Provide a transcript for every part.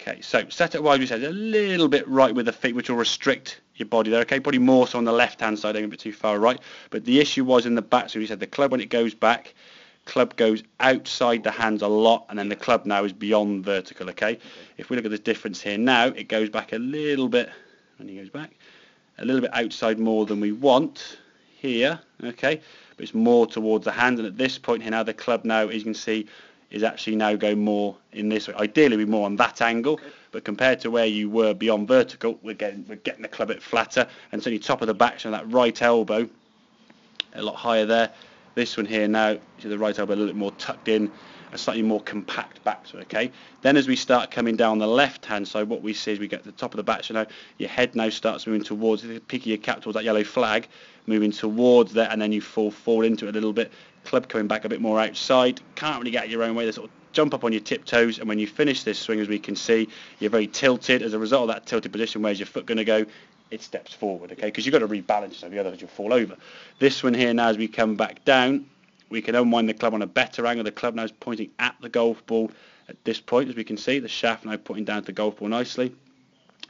Okay, so set it wide, you said, a little bit right with the feet, which will restrict your body there. Okay, probably more so on the left-hand side, a bit too far right. But the issue was in the back, so you said the club, when it goes back, club goes outside the hands a lot, and then the club now is beyond vertical, okay? okay. If we look at the difference here now, it goes back a little bit, when he goes back, a little bit outside more than we want here, okay? But it's more towards the hand, and at this point here now, the club now, as you can see, is actually now go more in this way. Ideally, we're more on that angle, but compared to where you were beyond vertical, we're getting we're getting the club a bit flatter, and certainly top of the back, so that right elbow a lot higher there. This one here now, to the right elbow a little bit more tucked in, a slightly more compact batter, okay? Then as we start coming down the left hand side, what we see is we get to the top of the batter now, your head now starts moving towards the of your cap towards that yellow flag, moving towards there, and then you fall forward into it a little bit, club coming back a bit more outside, can't really get your own way, they sort of jump up on your tiptoes and when you finish this swing as we can see you're very tilted as a result of that tilted position where's your foot going to go it steps forward okay because you've got to rebalance yourself the other you'll fall over this one here now as we come back down we can unwind the club on a better angle. The club now is pointing at the golf ball at this point, as we can see. The shaft now pointing down to the golf ball nicely.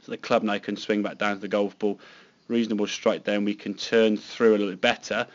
So the club now can swing back down to the golf ball. Reasonable strike down. We can turn through a little bit better.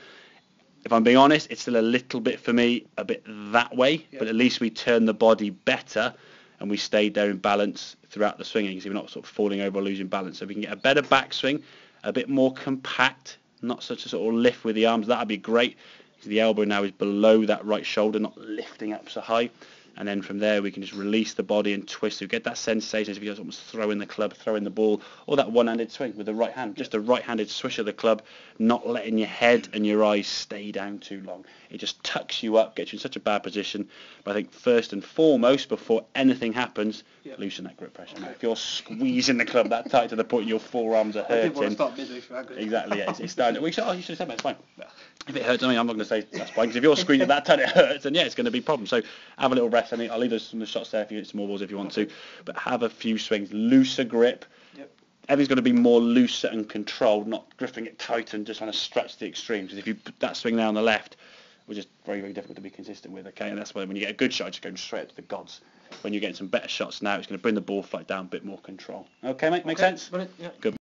If I'm being honest, it's still a little bit for me a bit that way, yeah. but at least we turn the body better and we stayed there in balance throughout the swing. You can see we're not sort of falling over or losing balance. So we can get a better backswing, a bit more compact, not such a sort of lift with the arms. That'd be great. So the elbow now is below that right shoulder, not lifting up so high. And then from there, we can just release the body and twist. So get that sensation as if you're almost throwing the club, throwing the ball, or that one-handed swing with the right hand, just a right-handed swish of the club, not letting your head and your eyes stay down too long. It just tucks you up, gets you in such a bad position. But I think first and foremost, before anything happens, yep. loosen that grip pressure. Okay. If you're squeezing the club that tight to the point your forearms are hurting. I didn't want to Exactly. Yeah, it's, it's down. oh, you should have said that. It's fine if it hurts, I mean, I'm not going to say that's fine because if you're screened at that time it hurts, then yeah, it's going to be a problem. So have a little rest. I mean, I'll leave those some the shots there if you get some more balls if you want to, but have a few swings, looser grip. Everything's going to be more looser and controlled, not gripping it tight and just trying to stretch the extremes. Because if you put that swing there on the left, which is very, very difficult to be consistent with, okay? And that's why when you get a good shot, just going straight to the gods. When you're getting some better shots now, it's going to bring the ball flight down, a bit more control. Okay, mate? Make okay. sense? Yeah. Good.